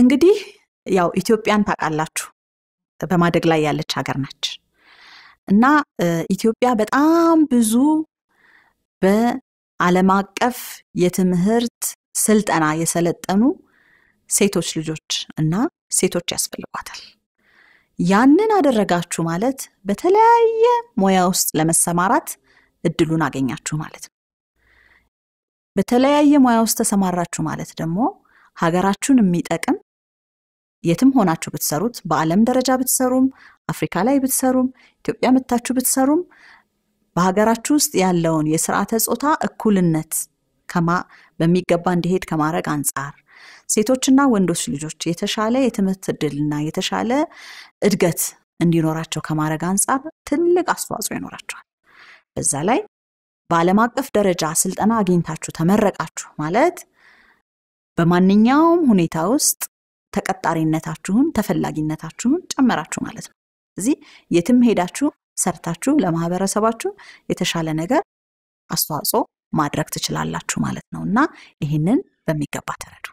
እንግዲህ ያው ኢትዮጵያን ታውቃላችሁ በማደግ ላይ ያለች ሀገር ነች እና ኢትዮጵያ በጣም ብዙ በዓለም አቀፍ የትምህርት ስልጠና የሰለጠኑ ሴቶች ልጆች እና ሴቶች ያስፈልጓታል። ያንን አደረጋችሁ ማለት በተለያየ ሙያ ውስጥ ለመሰማራት እድሉን አገኛችሁ ማለት ነው። በተለያየ ሙያ ውስጥ ተሰማራችሁ ማለት ደግሞ ሀገራችሁን የሚጠቅም የትም ሆናችሁ ብትሰሩት፣ በዓለም ደረጃ ብትሰሩም፣ አፍሪካ ላይ ብትሰሩም፣ ኢትዮጵያ መታችሁ ብትሰሩም በሀገራችሁ ውስጥ ያለውን የስርዓተ ጾታ እኩልነት በሚገባ እንዲሄድ ከማድረግ አንጻር ሴቶችና ወንዶች ልጆች የተሻለ የትምህርት እድልና የተሻለ እድገት እንዲኖራቸው ከማድረግ አንጻር ትልቅ አስተዋጽኦ ይኖራቸዋል። በዛ ላይ በዓለም አቀፍ ደረጃ ስልጠና አግኝታችሁ ተመረቃችሁ ማለት በማንኛውም ሁኔታ ውስጥ ተቀጣሪነታችሁን፣ ተፈላጊነታችሁን ጨመራችሁ ማለት ነው። እዚህ የትም ሄዳችሁ ሰርታችሁ ለማህበረሰባችሁ የተሻለ ነገር አስተዋጽኦ ማድረግ ትችላላችሁ ማለት ነው እና ይህንን በሚገባ ተረዱ።